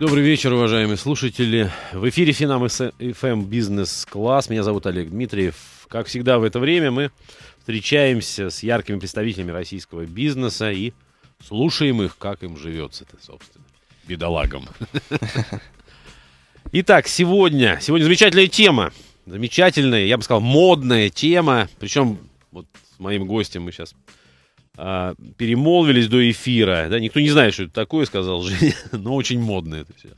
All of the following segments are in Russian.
Добрый вечер, уважаемые слушатели. В эфире Финам FM эм Бизнес Класс. Меня зовут Олег Дмитриев. Как всегда в это время мы встречаемся с яркими представителями российского бизнеса и слушаем их, как им живется это, собственно, бедолагам. Итак, сегодня, сегодня замечательная тема. Замечательная, я бы сказал, модная тема. Причем вот с моим гостем мы сейчас а, перемолвились до эфира. Да, никто не знает, что это такое, сказал Женя, но очень модно это все.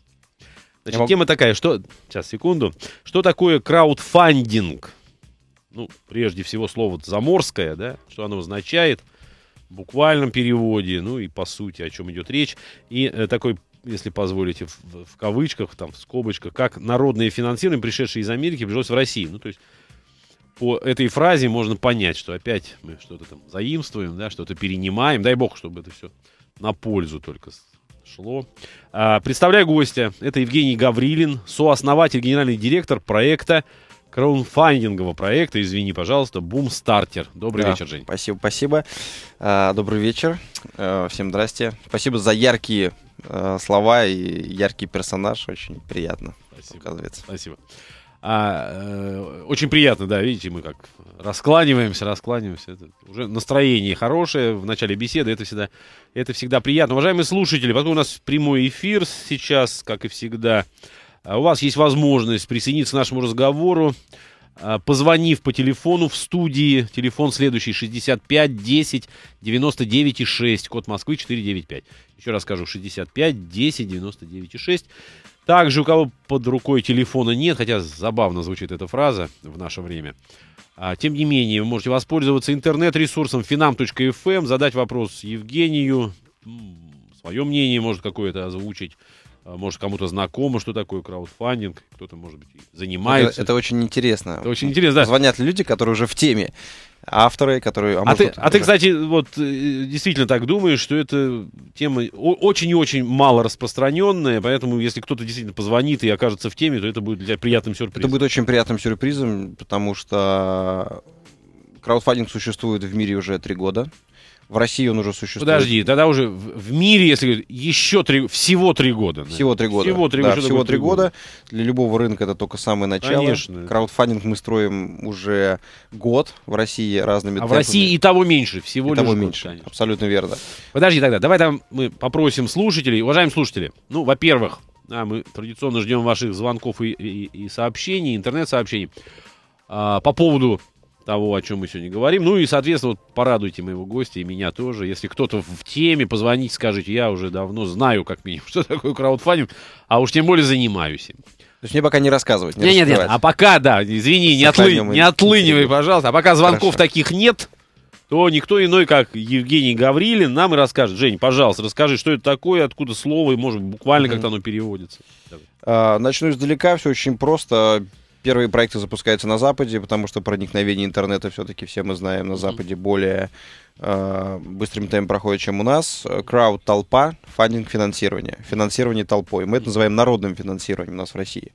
Значит, Я тема такая, что... Сейчас, секунду. Что такое краудфандинг? Ну, прежде всего, слово заморское, да, что оно означает в буквальном переводе, ну и по сути, о чем идет речь. И э, такой если позволите, в, в кавычках, там, в скобочках, как народное финансирование, пришедшее из Америки, прижилось в России. Ну, то есть по этой фразе можно понять, что опять мы что-то там заимствуем, да, что-то перенимаем. Дай бог, чтобы это все на пользу только шло. А, представляю гостя. Это Евгений Гаврилин, сооснователь, генеральный директор проекта краунфандингового проекта, извини, пожалуйста, Бумстартер. Добрый да, вечер, Жень. Спасибо, спасибо. А, добрый вечер. А, всем здрасте. Спасибо за яркие а, слова и яркий персонаж. Очень приятно. Спасибо. Оказывается. Спасибо. А, э, очень приятно, да, видите, мы как раскланиваемся, раскланиваемся. Это уже настроение хорошее в начале беседы, это всегда, это всегда приятно. Уважаемые слушатели, потом у нас прямой эфир сейчас, как и всегда. А, у вас есть возможность присоединиться к нашему разговору, а, позвонив по телефону в студии. Телефон следующий 65 10 99 6, код Москвы 495. Еще раз скажу, 65 10 99 6. Также у кого под рукой телефона нет, хотя забавно звучит эта фраза в наше время, а, тем не менее, вы можете воспользоваться интернет-ресурсом finam.fm, эм, задать вопрос Евгению, свое мнение может какое-то озвучить. А, может, кому-то знакомо, что такое краудфандинг, кто-то, может быть, занимается. Это, это очень интересно. Это очень интересно, да. Звонят люди, которые уже в теме, авторы, которые... А, а, ты, а ты, кстати, вот э, действительно так думаешь, что это тема очень и очень мало распространенная, поэтому если кто-то действительно позвонит и окажется в теме, то это будет для тебя приятным сюрпризом. Это будет очень приятным сюрпризом, потому что краудфандинг существует в мире уже три года. В России он уже существует. Подожди, тогда уже в мире, если еще три, всего три года. Всего три года. Всего три, да, всего три года. года. Для любого рынка это только самое начало. Конечно. Краудфандинг мы строим уже год в России разными. А темпами. в России и того меньше, всего и лишь того год, меньше. Конечно. Абсолютно верно. Подожди тогда, давай там мы попросим слушателей, уважаемые слушатели. Ну, во-первых, а, мы традиционно ждем ваших звонков и, и, и сообщений, интернет-сообщений а, по поводу того, о чем мы сегодня говорим. Ну и, соответственно, вот порадуйте моего гостя и меня тоже. Если кто-то в теме, позвоните, скажите, я уже давно знаю, как минимум, что такое краудфандинг, а уж тем более занимаюсь им. То есть мне пока не рассказывать. Не нет, нет, нет. А пока, да, извини, не, отлы... не отлынивай, пожалуйста. А пока звонков Хорошо. таких нет, то никто иной, как Евгений Гаврилин, нам и расскажет. Жень, пожалуйста, расскажи, что это такое, откуда слово, и, может, буквально mm-hmm. как-то оно переводится. Давай. Начну издалека, все очень просто первые проекты запускаются на Западе, потому что проникновение интернета все-таки все мы знаем на Западе более э, быстрым темпом проходит, чем у нас. Крауд – толпа, фандинг – финансирование. Финансирование толпой. Мы это называем народным финансированием у нас в России.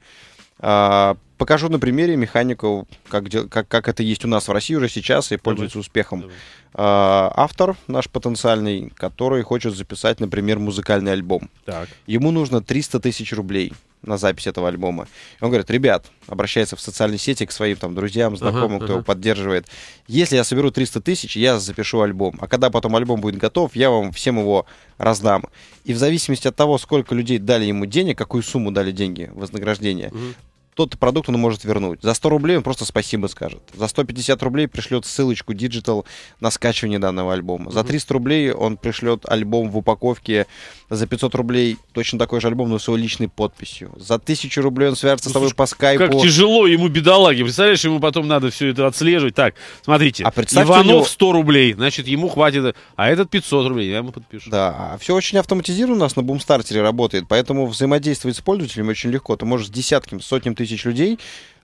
А, покажу на примере механику, как, как, как это есть у нас в России уже сейчас и пользуется Давай. успехом. Давай. А, автор наш потенциальный, который хочет записать, например, музыкальный альбом. Так. Ему нужно 300 тысяч рублей на запись этого альбома. он говорит, ребят, обращается в социальные сети к своим там друзьям, знакомым, ага, кто ага. его поддерживает. Если я соберу 300 тысяч, я запишу альбом. А когда потом альбом будет готов, я вам всем его раздам. И в зависимости от того, сколько людей дали ему денег, какую сумму дали деньги, вознаграждение, угу тот продукт он может вернуть. За 100 рублей он просто спасибо скажет. За 150 рублей пришлет ссылочку Digital на скачивание данного альбома. За 300 рублей он пришлет альбом в упаковке. За 500 рублей точно такой же альбом, но с его личной подписью. За 1000 рублей он свяжется ну, с тобой слушай, по скайпу. Как тяжело ему, бедолаги. Представляешь, ему потом надо все это отслеживать. Так, смотрите. А Иванов него... 100 рублей, значит, ему хватит. А этот 500 рублей, я ему подпишу. Да, а все очень автоматизировано у нас на бумстартере работает, поэтому взаимодействовать с пользователями очень легко. Ты можешь с десятками, сотням тысяч тысяч людей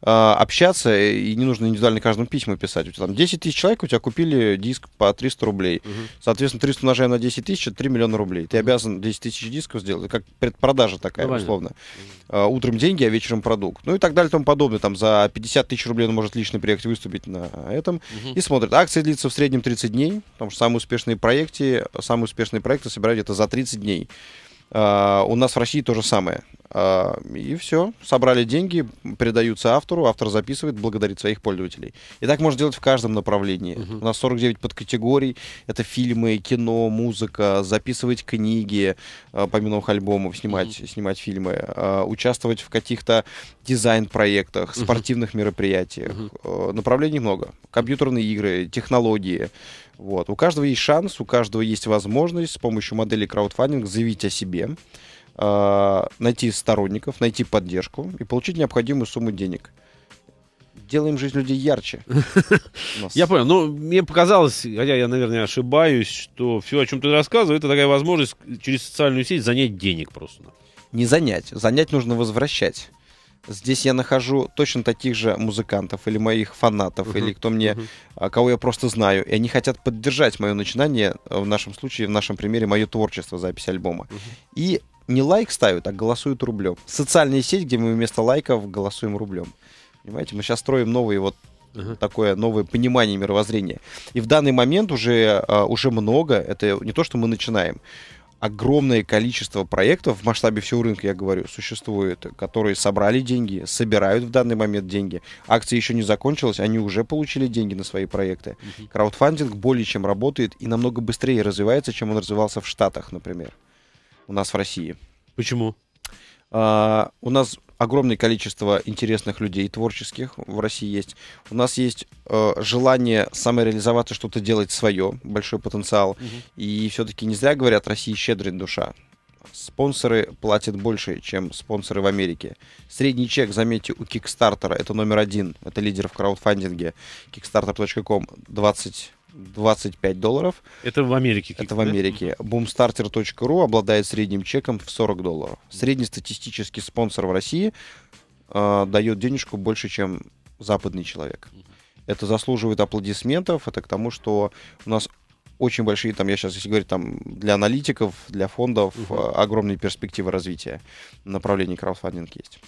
а, общаться, и не нужно индивидуально каждому письма писать. У тебя там 10 тысяч человек, у тебя купили диск по 300 рублей. Угу. Соответственно, 300 умножая на 10 тысяч, это 3 миллиона рублей. Ты обязан 10 тысяч дисков сделать. как предпродажа такая, Давай. Ну, условно. Угу. Утром деньги, а вечером продукт. Ну и так далее и тому подобное. Там за 50 тысяч рублей он может лично приехать выступить на этом. Угу. И смотрит. Акция длится в среднем 30 дней, потому что самые успешные проекты, самые успешные проекты собирают это за 30 дней. Uh, у нас в России то же самое. А, и все, собрали деньги, передаются автору, автор записывает, благодарит своих пользователей. И так можно делать в каждом направлении. Угу. У нас 49 подкатегорий, это фильмы, кино, музыка, записывать книги, а, помимо альбомов, снимать, угу. снимать фильмы, а, участвовать в каких-то дизайн-проектах, спортивных угу. мероприятиях. Угу. Направлений много. Компьютерные игры, технологии. Вот. У каждого есть шанс, у каждого есть возможность с помощью модели краудфандинг заявить о себе, Э, найти сторонников, найти поддержку и получить необходимую сумму денег. Делаем жизнь людей ярче. Я понял. Но ну, мне показалось, хотя я, наверное, ошибаюсь, что все, о чем ты рассказываешь, это такая возможность через социальную сеть занять денег просто. Не занять. Занять нужно возвращать. Здесь я нахожу точно таких же музыкантов или моих фанатов, uh-huh, или кто мне, uh-huh. кого я просто знаю. И они хотят поддержать мое начинание, э, в нашем случае, в нашем примере, мое творчество, запись альбома. Uh-huh. И не лайк ставят, а голосуют рублем. Социальная сеть, где мы вместо лайков голосуем рублем. Понимаете, мы сейчас строим новые вот uh-huh. такое новое понимание мировоззрения. И в данный момент уже, а, уже много, это не то, что мы начинаем, огромное количество проектов в масштабе всего рынка, я говорю, существует, которые собрали деньги, собирают в данный момент деньги. Акция еще не закончилась, они уже получили деньги на свои проекты. Uh-huh. Краудфандинг более чем работает и намного быстрее развивается, чем он развивался в Штатах, например у нас в России. Почему? Uh, у нас огромное количество интересных людей творческих в России есть. У нас есть э, желание самореализоваться, что-то делать свое, большой потенциал. Угу. И все-таки не зря говорят, Россия щедрая душа. Спонсоры платят больше, чем спонсоры в Америке. Средний чек, заметьте, у Кикстартера, это номер один, это лидер в краудфандинге, kickstarter.com, 20 25 долларов. Это в Америке. Это в Америке. Boomstarter.ru обладает средним чеком в 40 долларов. Среднестатистический спонсор в России э, дает денежку больше, чем западный человек. Это заслуживает аплодисментов. Это к тому, что у нас очень большие, там, я сейчас, если говорить, там, для аналитиков, для фондов, угу. огромные перспективы развития направлений краудфандинг есть.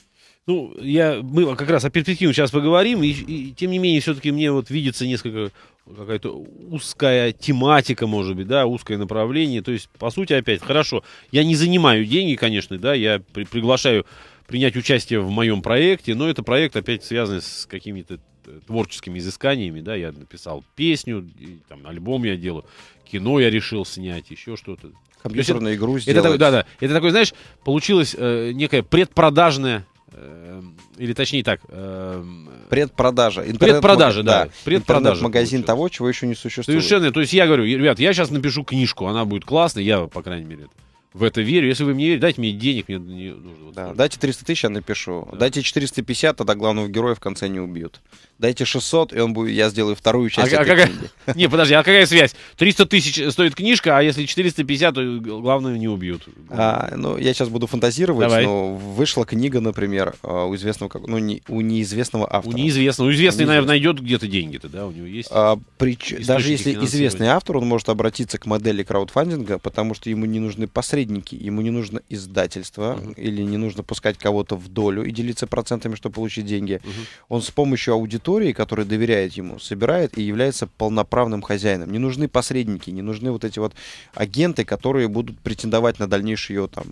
Ну, я, мы как раз о перспективе сейчас поговорим, и, и тем не менее, все-таки мне вот видится несколько ну, какая-то узкая тематика, может быть, да, узкое направление. То есть, по сути, опять, хорошо, я не занимаю деньги, конечно, да, я при, приглашаю принять участие в моем проекте, но это проект опять связан с какими-то э, творческими изысканиями, да, я написал песню, и, там, альбом я делаю, кино я решил снять, еще что-то. Компьютерную есть, игру это, сделать. Это, да, да, это такой, знаешь, получилось э, некое предпродажное Эм, или точнее так... Эм, Предпродажа. Предпродажа, да. да. Предпродажа. Магазин того, чего еще не существует. Совершенно. То есть я говорю, ребят, я сейчас напишу книжку, она будет классной, я, по крайней мере, это в это верю. Если вы мне верите, дайте мне денег, мне не нужно. да, дайте 300 тысяч, я напишу. Да. Дайте 450, тогда главного героя в конце не убьют. Дайте 600, и он будет, я сделаю вторую часть а, этой а какая... книги. Не, подожди, а какая связь? 300 тысяч стоит книжка, а если 450, то главного не убьют. А, ну, я сейчас буду фантазировать, Давай. но вышла книга, например, а, у известного, ну, не, у неизвестного автора. У неизвестного. У известный, у неизвестного. наверное, найдет где-то деньги-то, да? У него есть а, прич... Даже если известный автор, он может обратиться к модели краудфандинга, потому что ему не нужны посредники посредники. Ему не нужно издательство uh-huh. или не нужно пускать кого-то в долю и делиться процентами, чтобы получить деньги. Uh-huh. Он с помощью аудитории, которая доверяет ему, собирает и является полноправным хозяином. Не нужны посредники, не нужны вот эти вот агенты, которые будут претендовать на дальнейшие там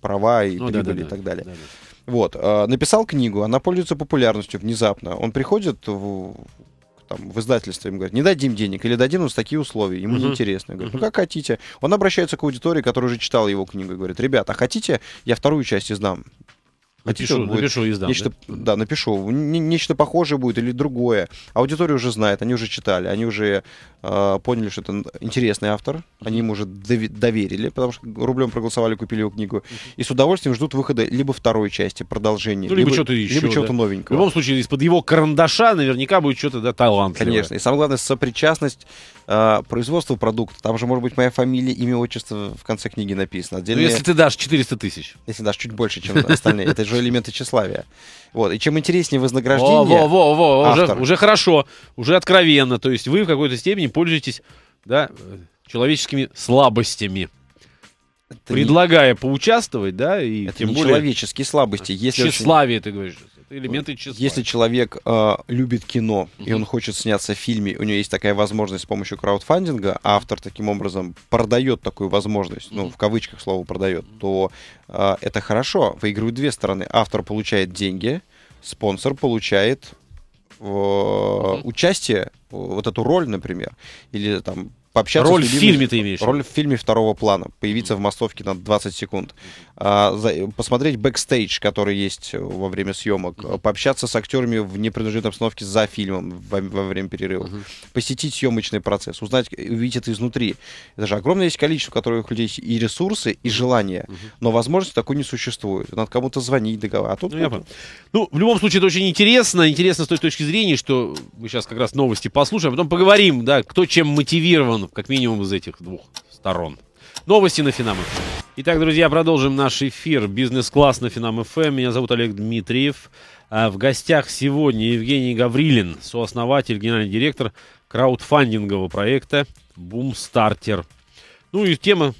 права и ну, прибыли да, да, и так далее. Да, да. Вот, а, написал книгу, она пользуется популярностью внезапно. Он приходит в там, в издательство им говорит, не дадим денег или дадим, у нас такие условия, ему угу. неинтересно. Говорит, ну как хотите. Он обращается к аудитории, которая уже читала его книгу, и говорит, ребята, а хотите, я вторую часть издам? Напишу, напишу, будет напишу издам, нечто, да? да, напишу. нечто похожее будет или другое. Аудитория уже знает, они уже читали, они уже э, поняли, что это интересный автор, они ему уже доверили, потому что рублем проголосовали, купили его книгу, и с удовольствием ждут выхода либо второй части, продолжения, ну, либо, либо что-то еще, либо чего-то да. новенького. В любом случае, из-под его карандаша наверняка будет что-то да, талантливое. Конечно, и самое главное, сопричастность э, производства продукта. Там же может быть моя фамилия, имя, отчество в конце книги написано. Ну, Отдельные... Ну, если ты дашь 400 тысяч. Если дашь чуть больше, чем остальные, это же элементы тщеславия. Вот. И чем интереснее вознаграждение... Во, во, во, во. Автор... Уже, уже хорошо, уже откровенно. То есть вы в какой-то степени пользуетесь да, человеческими слабостями. Это предлагая не... поучаствовать, да, и это тем не более... человеческие слабости. Если тщеславие, очень... ты говоришь элементы числа. Если человек э, любит кино, угу. и он хочет сняться в фильме, у него есть такая возможность с помощью краудфандинга, а автор таким образом продает такую возможность, ну, в кавычках слово продает, то э, это хорошо. Выигрывают две стороны. Автор получает деньги, спонсор получает в, э, угу. участие, вот эту роль, например, или там пообщаться роль с любимыми, в фильме ты имеешь? Роль в фильме второго плана. Появиться mm-hmm. в мостовке на 20 секунд. А, за, посмотреть бэкстейдж, который есть во время съемок. Mm-hmm. Пообщаться с актерами в непринужденной обстановке за фильмом во, во время перерыва. Mm-hmm. Посетить съемочный процесс. Узнать, э, увидеть это изнутри. Это же огромное есть количество, которое у людей есть и ресурсы, и желания. Mm-hmm. Но возможности такой не существует. Надо кому-то звонить, договариваться. А тут... Ну, вот... ну, в любом случае, это очень интересно. Интересно с той точки зрения, что мы сейчас как раз новости послушаем, а потом поговорим, да, кто чем мотивирован сторон, как минимум из этих двух сторон. Новости на Финам ФМ. Эм. Итак, друзья, продолжим наш эфир. Бизнес-класс на Финам ФМ. Эм. Меня зовут Олег Дмитриев. А, в гостях сегодня Евгений Гаврилин, сооснователь, генеральный директор краудфандингового проекта «Бумстартер». Ну и тема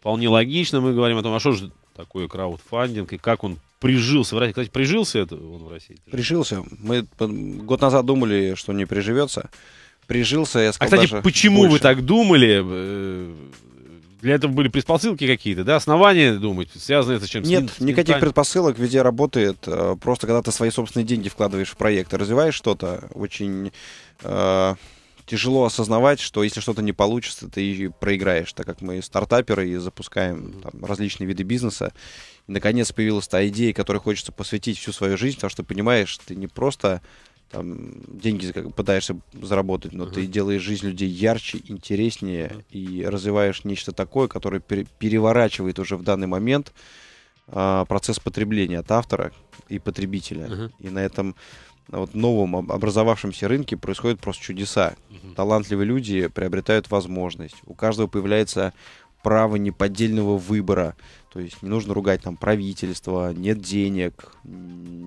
вполне логична. Мы говорим о том, а что же такое краудфандинг и как он прижился в России. Кстати, прижился это он в России? Прижился. Мы год назад думали, что не приживется прижился, я а, сказал, А, кстати, почему больше. вы так думали? Э, для этого были предпосылки какие-то, да? Основания думать, связаны это с чем-то? Нет, с, никаких предпосылок, везде работает. Э, просто когда ты свои собственные деньги вкладываешь в проект, развиваешь что-то, очень э, тяжело осознавать, что если что-то не получится, ты проиграешь, так как мы стартаперы и запускаем там, различные виды бизнеса. И, наконец, появилась та идея, которой хочется посвятить всю свою жизнь, потому что, понимаешь, ты не просто там деньги как, пытаешься заработать, но uh-huh. ты делаешь жизнь людей ярче, интереснее uh-huh. и развиваешь нечто такое, которое пере- переворачивает уже в данный момент э, процесс потребления от автора и потребителя. Uh-huh. И на этом а, вот новом образовавшемся рынке происходят просто чудеса. Uh-huh. Талантливые люди приобретают возможность. У каждого появляется право неподдельного выбора. То есть не нужно ругать там правительство, нет денег,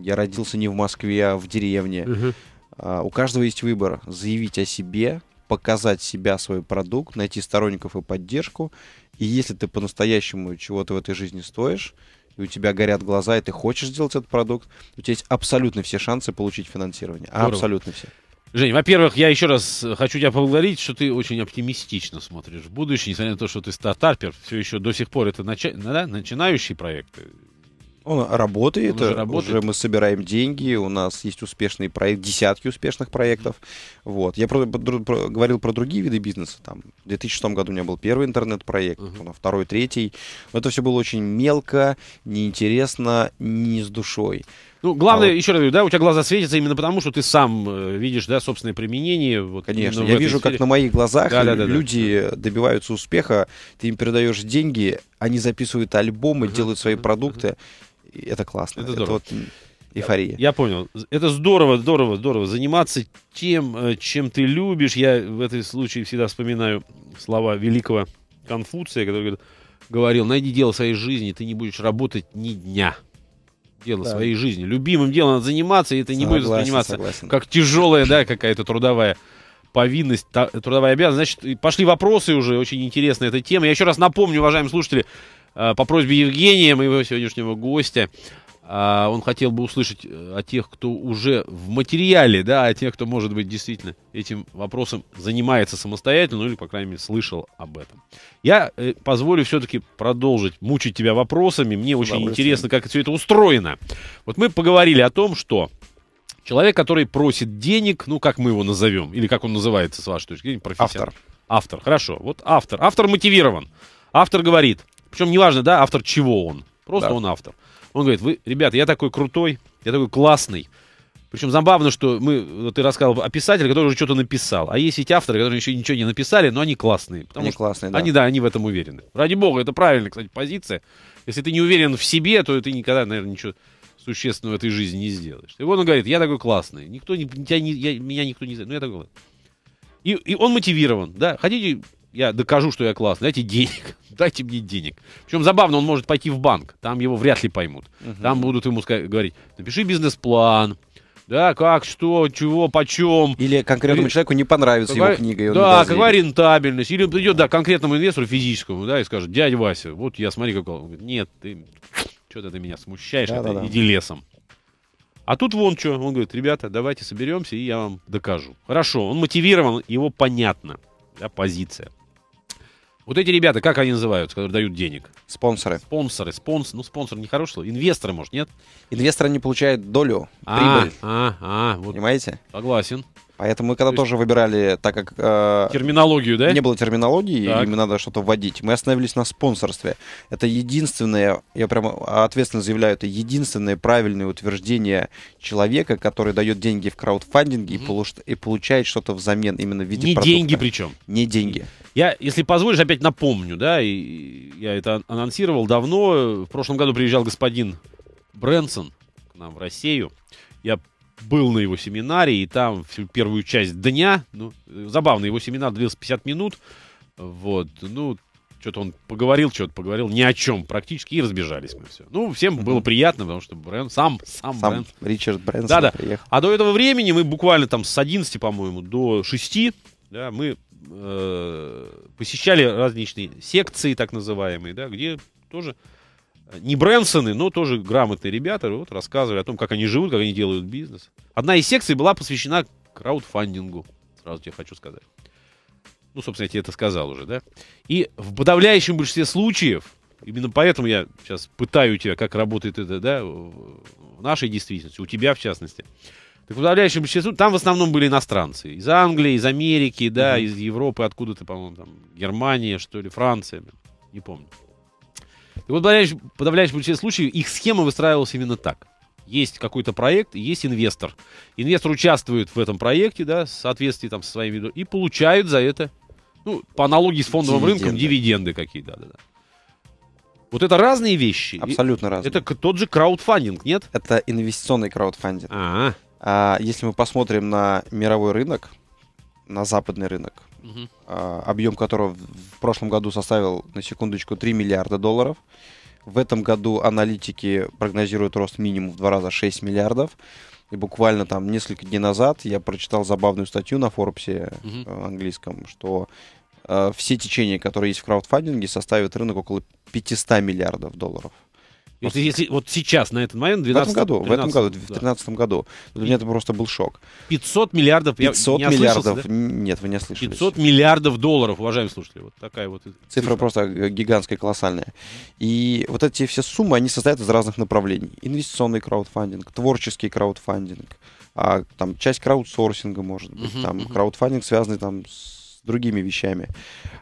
я родился не в Москве, а в деревне. Угу. у каждого есть выбор заявить о себе, показать себя, свой продукт, найти сторонников и поддержку. И если ты по-настоящему чего-то в этой жизни стоишь, и у тебя горят глаза, и ты хочешь сделать этот продукт, у тебя есть абсолютно все шансы получить финансирование. Здорово. Абсолютно все. Жень, во-первых, я еще раз хочу тебя поблагодарить, что ты очень оптимистично смотришь в будущее, несмотря на то, что ты стартапер, все еще до сих пор это начи... да, начинающий проект. Он работает, он уже, э, работает. уже мы собираем деньги, у нас есть успешные проекты, десятки успешных проектов. Вот. Я про, про, про, говорил про другие виды бизнеса. Там, в 2006 году у меня был первый интернет-проект, uh-huh. потом второй, третий. Но это все было очень мелко, неинтересно, не с душой. Ну, главное, а вот. еще раз говорю, да, у тебя глаза светятся именно потому, что ты сам э, видишь, да, собственное применение. Вот, Конечно, я вижу, сфере. как на моих глазах да, да, да, люди да. добиваются успеха, ты им передаешь деньги, они записывают альбомы, uh-huh. делают свои uh-huh. продукты. Uh-huh это классно. Это, здорово. это вот эйфория. Я, я понял. Это здорово, здорово, здорово. Заниматься тем, э, чем ты любишь. Я в этом случае всегда вспоминаю слова великого Конфуция, который говорил, найди дело своей жизни, ты не будешь работать ни дня. Дело да. своей жизни. Любимым делом надо заниматься, и это не согласен, будет заниматься согласен. как тяжелая, да, какая-то трудовая повинность, та, трудовая обязанность. Значит, пошли вопросы уже, очень интересная эта тема. Я еще раз напомню, уважаемые слушатели, Э, по просьбе Евгения, моего сегодняшнего гостя, э, он хотел бы услышать э, о тех, кто уже в материале, да, о тех, кто, может быть, действительно этим вопросом занимается самостоятельно, ну или, по крайней мере, слышал об этом. Я позволю все-таки продолжить мучить тебя вопросами. Мне очень интересно, как все это устроено. Вот мы поговорили о том, что человек, который просит денег, ну, как мы его назовем, или как он называется, с вашей точки зрения, профессионал. Автор. Автор, хорошо. Вот автор. Автор мотивирован. Автор говорит, причем неважно, да, автор чего он. Просто да. он автор. Он говорит, вы, ребята, я такой крутой, я такой классный. Причем забавно, что мы, ты рассказывал о писателе, который уже что-то написал. А есть ведь авторы, которые еще ничего не написали, но они классные. они что классные, да. Они, да, они в этом уверены. Ради бога, это правильная, кстати, позиция. Если ты не уверен в себе, то ты никогда, наверное, ничего существенного в этой жизни не сделаешь. И вот он говорит, я такой классный. Никто не, тебя не, я, меня никто не знает. Ну, я такой И, и он мотивирован, да. Хотите, я докажу, что я классный, дайте денег, дайте мне денег. Причем забавно, он может пойти в банк, там его вряд ли поймут. Угу. Там будут ему говорить, напиши бизнес-план, да, как, что, чего, почем. Или конкретному или... человеку не понравится какая... его книга. И он да, какая рентабельность. Или придет, да, конкретному инвестору физическому, да, и скажет, дядя Вася, вот я смотри, как он. Говорит, Нет, ты, что-то ты меня смущаешь, да, это, да, да. иди лесом. А тут вон что, он говорит, ребята, давайте соберемся, и я вам докажу. Хорошо, он мотивирован, его понятно, да, позиция. Вот эти ребята, как они называются, которые дают денег? Спонсоры. Спонсоры, спонсор, ну спонсор не хороший слово, инвесторы, может, нет? Инвесторы не получают долю, а, прибыль. А, а, вот. Понимаете? Согласен. Поэтому мы когда То тоже выбирали, так как... Э, терминологию, да? Не было терминологии, так. им надо что-то вводить. Мы остановились на спонсорстве. Это единственное, я прямо ответственно заявляю, это единственное правильное утверждение человека, который дает деньги в краудфандинге mm-hmm. и, получ, и получает что-то взамен именно в виде Не продукта. деньги причем. Не деньги. Я, если позволишь, опять напомню, да, и я это анонсировал давно. В прошлом году приезжал господин Брэнсон к нам в Россию. Я был на его семинаре, и там всю первую часть дня, ну, забавно, его семинар длился 50 минут, вот, ну, что-то он поговорил, что-то поговорил, ни о чем практически, и разбежались мы все. Ну, всем было приятно, потому что Брэн, сам, сам, сам Брэн. Ричард Брэнсон да, да. приехал. А до этого времени мы буквально там с 11, по-моему, до 6, да, мы э, посещали различные секции, так называемые, да, где тоже не Брэнсоны, но тоже грамотные ребята, вот рассказывали о том, как они живут, как они делают бизнес. Одна из секций была посвящена краудфандингу, сразу тебе хочу сказать. Ну, собственно, я тебе это сказал уже, да? И в подавляющем большинстве случаев, именно поэтому я сейчас пытаю тебя, как работает это, да, в нашей действительности, у тебя в частности. Так в подавляющем большинстве, там в основном были иностранцы. Из Англии, из Америки, да, угу. из Европы, откуда-то, по-моему, там, Германия, что ли, Франция, не помню. Так вот, подавляющее, подавляющее большинство случаев их схема выстраивалась именно так. Есть какой-то проект, есть инвестор. Инвестор участвует в этом проекте, да, в соответствии там со своими... И получают за это, ну, по аналогии с фондовым дивиденды. рынком, дивиденды какие-то, да, да. Вот это разные вещи. Абсолютно разные. Это тот же краудфандинг, нет? Это инвестиционный краудфандинг. А-а. А, если мы посмотрим на мировой рынок, на западный рынок, угу. объем которого в прошлом году составил, на секундочку, 3 миллиарда долларов. В этом году аналитики прогнозируют рост минимум в два раза 6 миллиардов. И буквально там несколько дней назад я прочитал забавную статью на Форбсе угу. английском, что э, все течения, которые есть в краудфандинге, составят рынок около 500 миллиардов долларов. Ну, если, если вот сейчас, на этот момент, 12, в этом году, 13, в этом году, в 2013 да. году, для меня это просто был шок. 500 миллиардов, 500 я не миллиардов, да? нет, вы не слышали 500 миллиардов долларов, уважаемые слушатели, вот такая вот цифра, цифра просто гигантская, колоссальная. И вот эти все суммы, они состоят из разных направлений: инвестиционный краудфандинг, творческий краудфандинг, а, там часть краудсорсинга может быть, uh там uh краудфандинг связанный там с другими вещами.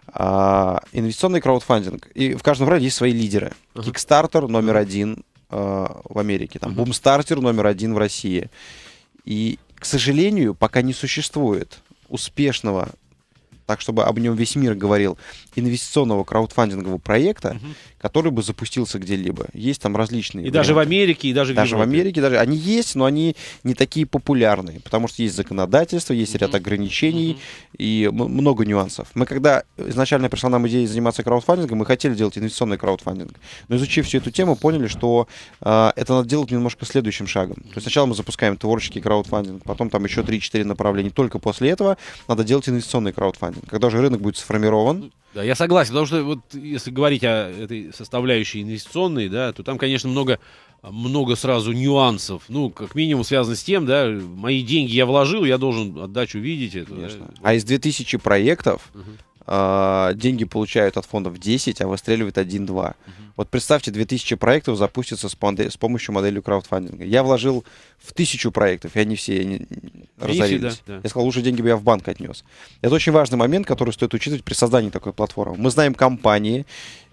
А, инвестиционный краудфандинг. И в каждом бренде есть свои лидеры. Кикстартер uh-huh. номер один э, в Америке, там Бумстартер uh-huh. номер один в России. И, к сожалению, пока не существует успешного так чтобы об нем весь мир говорил, инвестиционного краудфандингового проекта, угу. который бы запустился где-либо. Есть там различные. И варианты. даже в Америке, и даже в Даже в Америке, даже они есть, но они не такие популярные, потому что есть законодательство, есть угу. ряд ограничений угу. и много нюансов. Мы когда изначально пришла нам идея заниматься краудфандингом, мы хотели делать инвестиционный краудфандинг, но изучив всю эту тему, поняли, что э, это надо делать немножко следующим шагом. То есть сначала мы запускаем творческий краудфандинг, потом там еще 3-4 направления. Только после этого надо делать инвестиционный краудфандинг когда же рынок будет сформирован. Да, я согласен, потому что вот если говорить о этой составляющей инвестиционной, да, то там, конечно, много, много сразу нюансов. Ну, как минимум связано с тем, да, мои деньги я вложил, я должен отдачу видеть. Это, конечно. Да? А из 2000 проектов угу. э, деньги получают от фондов 10, а выстреливает 1-2. Угу. Вот представьте, 2000 проектов запустится с, с помощью модели краудфандинга. Я вложил в тысячу проектов, и они все не, разорились. Да, да. Я сказал, лучше деньги бы я в банк отнес. Это очень важный момент, который стоит учитывать при создании такой платформы. Мы знаем компании,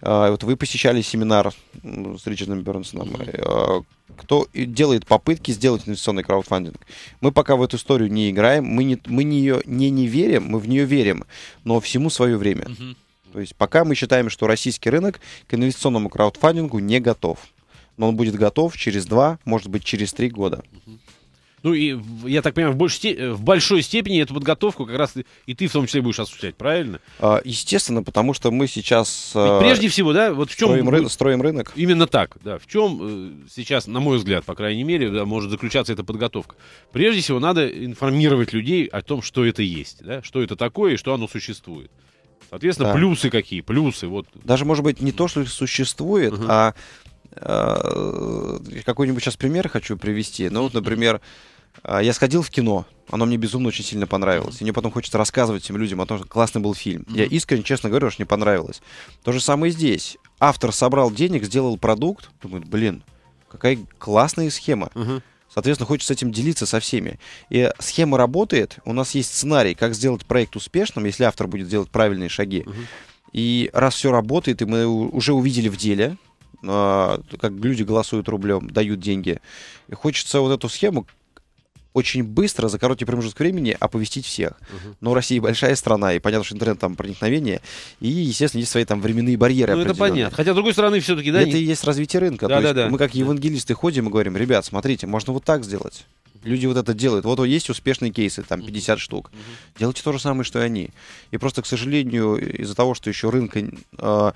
э, вот вы посещали семинар с Ричардом Бернсоном, э, кто делает попытки сделать инвестиционный краудфандинг. Мы пока в эту историю не играем, мы, не, мы не, ее не, не верим, мы в нее верим, но всему свое время. Uh-huh. То есть пока мы считаем, что российский рынок к инвестиционному краудфандингу не готов. Но он будет готов через два, может быть, через три года. Ну и, я так понимаю, в, большей, в большой степени эту подготовку как раз и ты в том числе будешь осуществлять, правильно? А, естественно, потому что мы сейчас... Э, Ведь прежде всего, да, вот в чем... Строим, ры... строим рынок. Именно так, да. В чем э, сейчас, на мой взгляд, по крайней мере, да, может заключаться эта подготовка? Прежде всего, надо информировать людей о том, что это есть, да, что это такое и что оно существует. Соответственно, да. плюсы какие? Плюсы. Вот. Даже, может быть, не то, что их существует, угу. а э, какой-нибудь сейчас пример хочу привести. Ну, вот, например, а, я сходил в кино, оно мне безумно очень сильно понравилось. И мне потом хочется рассказывать этим людям о том, что классный был фильм. mm Я искренне, честно говорю, что мне понравилось. То же самое здесь. Автор собрал денег, сделал продукт, думает, блин, какая классная схема. mm Соответственно, хочется этим делиться со всеми. И схема работает. У нас есть сценарий, как сделать проект успешным, если автор будет делать правильные шаги. Угу. И раз все работает, и мы уже увидели в деле, а, как люди голосуют рублем, дают деньги. И хочется вот эту схему очень быстро, за короткий промежуток времени оповестить всех. Угу. Но Россия большая страна, и понятно, что интернет там проникновение, и, естественно, есть свои там временные барьеры Ну, это понятно. Хотя, с другой стороны, все-таки, да? Это и есть развитие рынка. Да, То да, да. Мы как евангелисты ходим и говорим, ребят, смотрите, можно вот так сделать. Люди вот это делают. Вот есть успешные кейсы, там 50 штук. mm Делайте то же самое, что и они. И просто, к сожалению, из-за того, что еще рынка, э,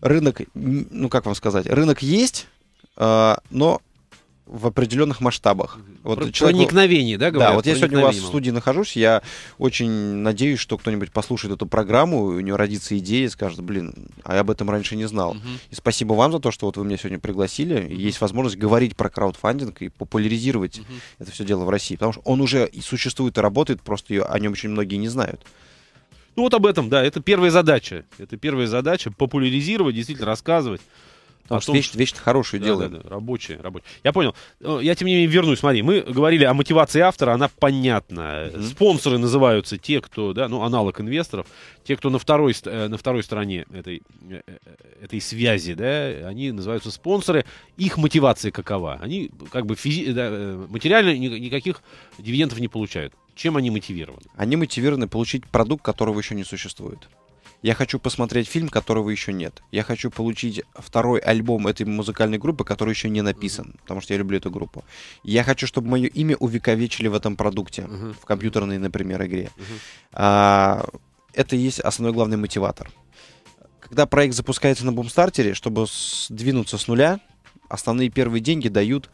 рынок, а, ну как вам сказать, рынок есть, э, но в определенных масштабах. Вот Про человек... Проникновение, да, говорят? Да, вот я сегодня у вас в студии нахожусь, я очень надеюсь, что кто-нибудь послушает эту программу, у него родится идея скажет, блин, а я об этом раньше не знал. Угу. И спасибо вам за то, что вот вы меня сегодня пригласили. Угу. Есть возможность говорить про краудфандинг и популяризировать угу. это все дело в России, потому что он уже и существует и работает, просто ее, о нем очень многие не знают. Ну вот об этом, да, это первая задача. Это первая задача популяризировать, действительно рассказывать. Потому что том, вещь, вещь хорошую да, делаем. Да, да, рабочая, рабочая. Я понял. Э, я, тем не менее, вернусь. Смотри, мы говорили о мотивации автора, она понятна. mm Спонсоры называются те, кто, да, ну, аналог инвесторов, те, кто на второй, э, на второй стороне этой, э, этой связи, да, они называются спонсоры. Их мотивация какова? Они как бы физи- да, материально никаких дивидендов не получают. Чем они мотивированы? Они мотивированы получить продукт, которого еще не существует. Я хочу посмотреть фильм, которого еще нет. Я хочу получить второй альбом этой музыкальной группы, который еще не написан, mm-hmm. потому что я люблю эту группу. Я хочу, чтобы мое имя увековечили в этом продукте, mm-hmm. в компьютерной, например, игре. Mm-hmm. А, это и есть основной главный мотиватор. Когда проект запускается на бумстартере, чтобы сдвинуться с нуля, основные первые деньги дают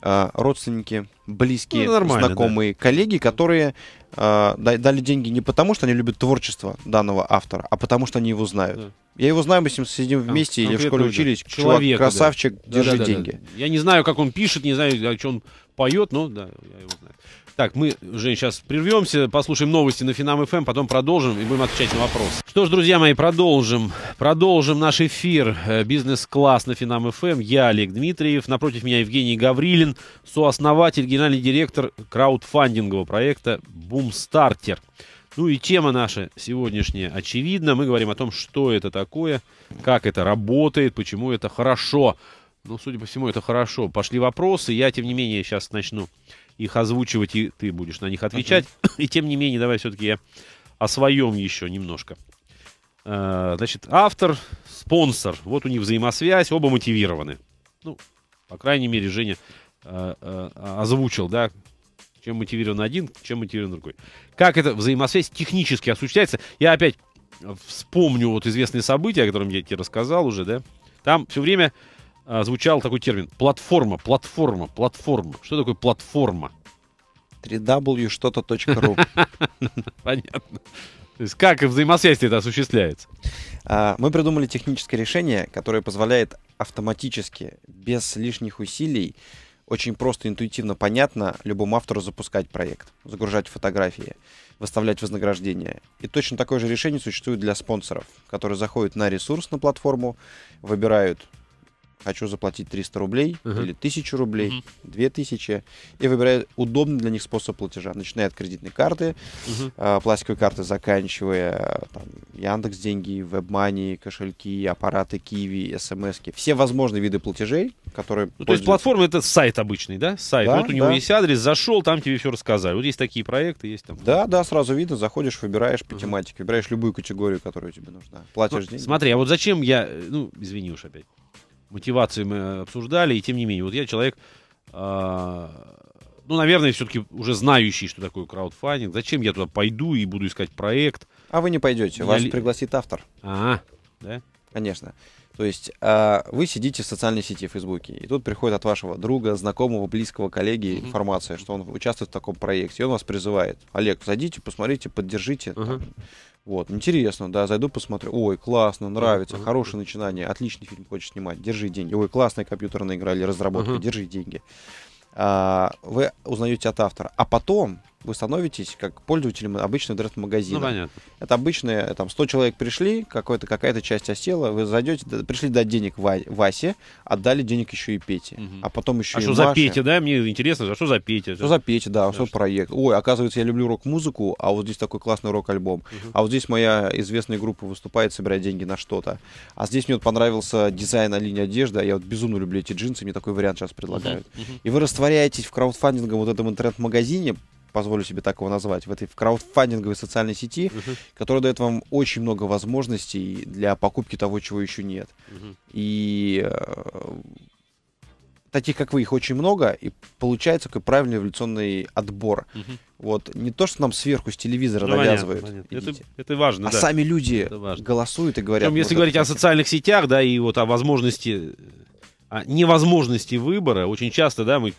а, родственники, близкие, ну, знакомые, да. коллеги, которые э, дали деньги не потому, что они любят творчество данного автора, а потому, что они его знают. Да. Я его знаю, мы с ним сидим вместе Кон- или в школе да. учились. Человек, красавчик, да. держи да, да, деньги. Да, да. Я не знаю, как он пишет, не знаю, о чем поет, но да, я его знаю. Так, мы, Жень, сейчас прервемся, послушаем новости на Финам ФМ, эм, потом продолжим и будем отвечать на вопрос. Что ж, друзья мои, продолжим. Продолжим наш эфир э, «Бизнес-класс» на Финам ФМ. Эм. Я Олег Дмитриев, напротив меня Евгений Гаврилин, сооснователь, генеральный директор краудфандингового проекта «Бумстартер». Ну и тема наша сегодняшняя очевидна. Мы говорим о том, что это такое, как это работает, почему это хорошо. Ну, судя по всему, это хорошо. Пошли вопросы. Я, тем не менее, сейчас начну их озвучивать, и ты будешь на них отвечать. Uh-huh. И тем не менее, давай все-таки я о своем еще немножко. Э, значит, автор, спонсор, вот у них взаимосвязь, оба мотивированы. Ну, по крайней мере, Женя э, э, озвучил, да, чем мотивирован один, чем мотивирован другой. Как эта взаимосвязь технически осуществляется? Я опять вспомню вот известные события, о котором я тебе рассказал уже, да. Там все время а, звучал такой термин. Платформа, платформа, платформа. Что такое платформа? 3W что-то .ру. Понятно. То есть как взаимосвязь это осуществляется? А, мы придумали техническое решение, которое позволяет автоматически, без лишних усилий, очень просто, интуитивно, понятно любому автору запускать проект, загружать фотографии, выставлять вознаграждение. И точно такое же решение существует для спонсоров, которые заходят на ресурс на платформу, выбирают хочу заплатить 300 рублей uh-huh. или 1000 рублей, uh-huh. 2000, и выбираю удобный для них способ платежа, начиная от кредитной карты, uh-huh. э, а, пластиковой карты, заканчивая а, там, Яндекс деньги, Webmoney кошельки, аппараты Киви, смс все возможные виды платежей, которые... Ну, то есть платформа это сайт обычный, да? Сайт. Да, вот у него да. есть адрес, зашел, там тебе все рассказали. Вот есть такие проекты, есть там... Да, да, сразу видно, заходишь, выбираешь по uh-huh. тематике, выбираешь любую категорию, которая тебе нужна. Платишь ну, деньги. Смотри, а вот зачем я... Э, ну, извини уж опять мотивации мы обсуждали, и тем не менее, вот я человек, э, ну, наверное, все-таки уже знающий, что такое краудфандинг. Зачем я туда пойду и буду искать проект? А вы не пойдете, вас ли... пригласит автор. А, да? Конечно. То есть э, вы сидите в социальной сети в Фейсбуке, и тут приходит от вашего друга, знакомого, близкого коллеги mm-hmm. информация, что он участвует в таком проекте, и он вас призывает. Олег, зайдите, посмотрите, поддержите. Uh-huh. Вот, интересно, да, зайду посмотрю. Ой, классно, нравится, uh-huh. хорошее начинание, отличный фильм хочешь снимать, держи деньги. Ой, классная компьютерная игра или разработка, uh-huh. держи деньги. А, вы узнаете от автора. А потом вы становитесь как пользователем обычного интернет-магазина. Ну, понятно. Это обычные, там, 100 человек пришли, какой-то, какая-то часть осела, вы зайдете, пришли дать денег Ва- Васе, отдали денег еще и Пете, угу. а потом еще а и что за Петя, да? Мне интересно, за что за Петя? Что за Петя, да, да что проект. Ой, оказывается, я люблю рок-музыку, а вот здесь такой классный рок-альбом. Угу. А вот здесь моя известная группа выступает, собирает деньги на что-то. А здесь мне вот понравился дизайн на линии одежды, а я вот безумно люблю эти джинсы, мне такой вариант сейчас предлагают. Угу. И вы растворяетесь в краудфандинговом вот этом интернет-магазине, позволю себе так его назвать, в этой в краудфандинговой социальной сети, uh-huh. которая дает вам очень много возможностей для покупки того, чего еще нет. Uh-huh. И э, таких, как вы, их очень много, и получается такой правильный эволюционный отбор. Uh-huh. Вот не то, что нам сверху с телевизора ну, навязывают. Понятно, понятно. Это, это важно. А да. сами люди голосуют и говорят. Причем, если говорить о социальных сетях, да, и вот о возможности, о невозможности выбора, очень часто, да, мы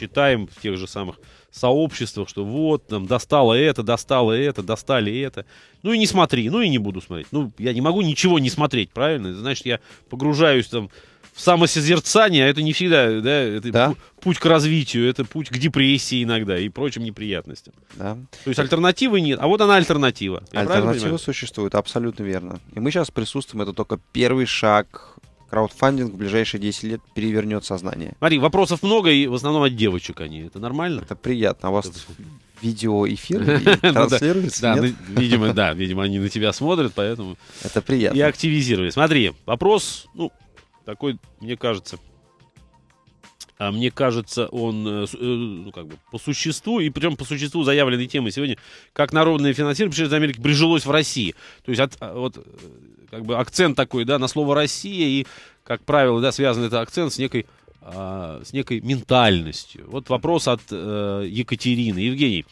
читаем в тех же самых сообществах, что вот, там, достало это, достало это, достали это. Ну и не смотри, ну и не буду смотреть. Ну, я не могу ничего не смотреть, правильно? Значит, я погружаюсь там в самосозерцание, а это не всегда, да, это да? путь к развитию, это путь к депрессии иногда и прочим неприятностям. Да. То есть альтернативы нет, а вот она альтернатива. Я альтернатива существует, абсолютно верно. И мы сейчас присутствуем, это только первый шаг краудфандинг в ближайшие 10 лет перевернет сознание. Смотри, вопросов много, и в основном от девочек они. Это нормально? Это приятно. А у вас видеоэфир ну транслируется, Да, ну, видимо, да, видимо, они на тебя смотрят, поэтому... Это приятно. И активизировали. Смотри, вопрос, ну, такой, мне кажется, а мне кажется, он э, э, ну, как бы по существу, и прям по существу заявленной темы сегодня, как народное финансирование президента Америки прижилось в России. То есть от, а, вот э, как бы акцент такой, да, на слово Россия и, как правило, да, связан этот акцент с некой а, с некой ментальностью. Вот вопрос от э, Екатерины. Евгений,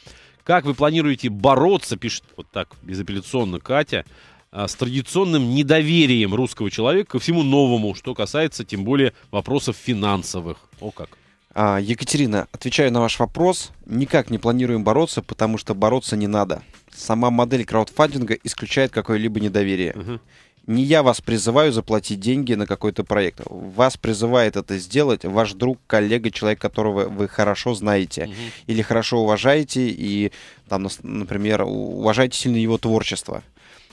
как вы планируете бороться, пишет вот так безапелляционно Катя, а, с традиционным недоверием русского человека ко всему новому, что касается тем более вопросов финансовых. О как. А, Екатерина, отвечаю на ваш вопрос. Никак не планируем бороться, потому что бороться не надо. Сама модель краудфандинга исключает какое-либо недоверие. Угу не я вас призываю заплатить деньги на какой-то проект. Вас призывает это сделать ваш друг, коллега, человек, которого вы хорошо знаете угу. или хорошо уважаете, и там, например, уважаете сильно его творчество.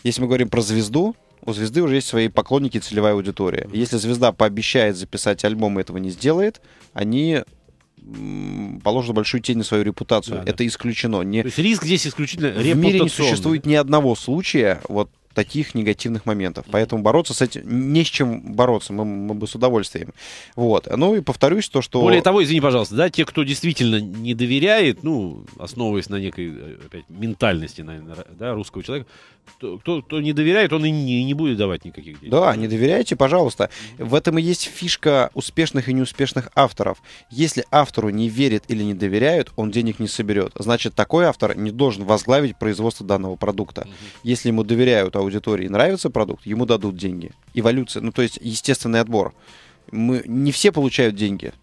Если мы говорим про звезду, у звезды уже есть свои поклонники и целевая аудитория. Угу. Если звезда пообещает записать альбом и этого не сделает, они положит большую тень на свою репутацию. Да, это да. исключено. Не... То есть риск здесь исключительно В мире не существует ни одного случая, вот таких негативных моментов. Поэтому бороться с этим не с чем бороться, мы, мы бы с удовольствием. Вот. Ну и повторюсь то, что... Более того, извини, пожалуйста, да, те, кто действительно не доверяет, ну, основываясь на некой, э, опять, ментальности, наверное, да, русского человека, кто, кто не доверяет, он и не, не будет давать никаких денег. Да, не доверяйте, пожалуйста. В этом и есть фишка успешных и неуспешных авторов. Если автору не верят или не доверяют, он денег не соберет. Значит, такой автор не должен возглавить производство данного продукта. Если ему доверяют, а аудитории нравится продукт, ему дадут деньги. Эволюция, ну то есть естественный отбор. Мы, не все получают деньги.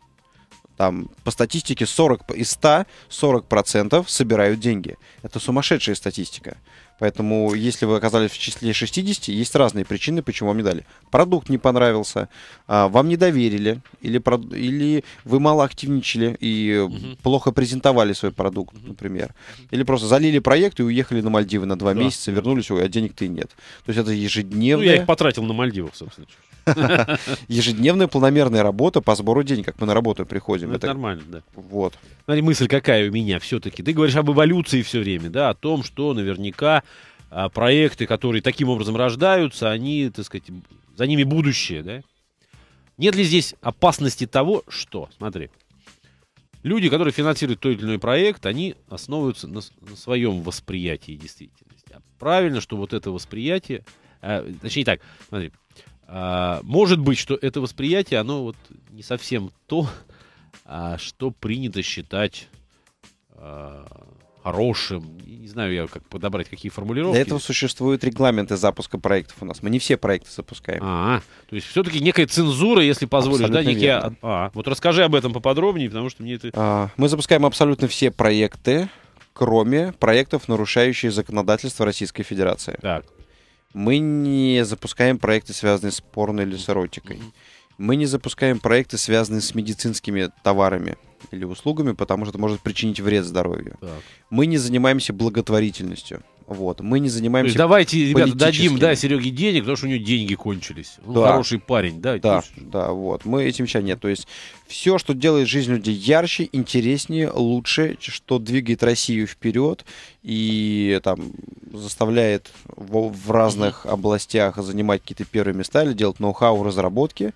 Там, по статистике 40 из 100, 40% собирают деньги. Это сумасшедшая статистика. Поэтому, если вы оказались в числе 60, есть разные причины, почему вам не дали. Продукт не понравился, а, вам не доверили, или, или вы мало активничали и угу. плохо презентовали свой продукт, например. Или просто залили проект и уехали на Мальдивы на два месяца, вернулись, ой, а денег-то и нет. То есть это ежедневно. Ну, я их потратил на Мальдивы, собственно. Ежедневная планомерная работа по сбору денег, как мы на работу приходим. Ну, это, это нормально, да. Вот. Смотри, мысль какая у меня все-таки. Ты говоришь об эволюции все время, да, о том, что наверняка а проекты, которые таким образом рождаются, они, так сказать, за ними будущее, да? Нет ли здесь опасности того, что, смотри, люди, которые финансируют тот или иной проект, они основываются на, на своем восприятии действительности. А правильно, что вот это восприятие, э, точнее так, смотри, э, может быть, что это восприятие, оно вот не совсем то, э, что принято считать э, хорошим. Не знаю я, как подобрать какие формулировки. Для этого существуют регламенты запуска проектов у нас. Мы не все проекты запускаем. А, то есть все-таки некая цензура, если позволишь, абсолютно да, некие... А, вот расскажи об этом поподробнее, потому что мне это... А, мы запускаем абсолютно все проекты, кроме проектов, нарушающих законодательство Российской Федерации. Так. Мы не запускаем проекты, связанные с порной или с эротикой. Мы не запускаем проекты, связанные с медицинскими товарами или услугами, потому что это может причинить вред здоровью. Так. Мы не занимаемся благотворительностью. Вот, мы не занимаемся. То есть давайте, ребята, дадим, да, Сереге денег, потому что у него деньги кончились. Он ну, хороший парень, да? Да, есть... да, вот. Мы этим сейчас нет. То есть все, что делает жизнь людей ярче, интереснее, лучше, что двигает Россию вперед и там заставляет в, в разных областях занимать какие-то первые места или делать ноу-хау разработки,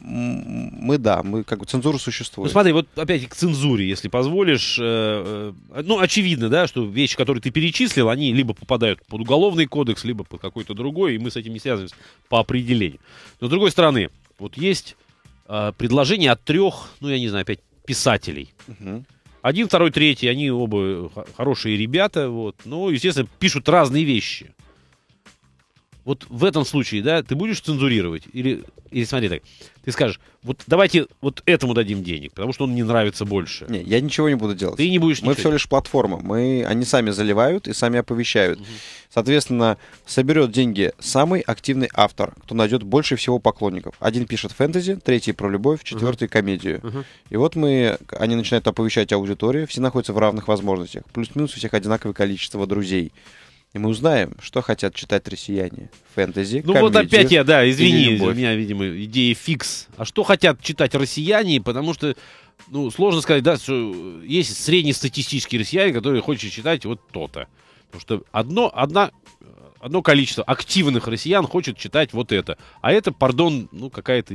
мы, да, мы как бы цензура существует. Ну, смотри, вот опять к цензуре, если позволишь. Э, э, ну, очевидно, да, что вещи, которые ты перечислил, они либо попадают под уголовный кодекс, либо под какой-то другой, и мы с этим не связываемся по определению. Но, с другой стороны, вот есть э, предложение от трех, ну, я не знаю, опять писателей. Угу. Один, второй, третий, они оба э, хорошие ребята, вот. Ну, естественно, пишут разные вещи вот в этом случае, да, ты будешь цензурировать? Или, или смотри так, ты скажешь, вот давайте вот этому дадим денег, потому что он не нравится больше. Не, я ничего не буду делать. Ты не будешь Мы все делать. лишь платформа. Мы, они сами заливают и сами оповещают. Угу. Соответственно, соберет деньги самый активный автор, кто найдет больше всего поклонников. Один пишет фэнтези, третий про любовь, четвертый угу. комедию. Угу. И вот мы, они начинают оповещать аудиторию, все находятся в равных возможностях. Плюс-минус у всех одинаковое количество друзей. И мы узнаем, что хотят читать россияне. Фэнтези, Ну комедию, вот опять я, да, извини, у меня, видимо, идея фикс. А что хотят читать россияне? Потому что, ну, сложно сказать, да, что есть среднестатистический россиянин, который хочет читать вот то-то. Потому что одно, одна, одно количество активных россиян хочет читать вот это. А это, пардон, ну, какая-то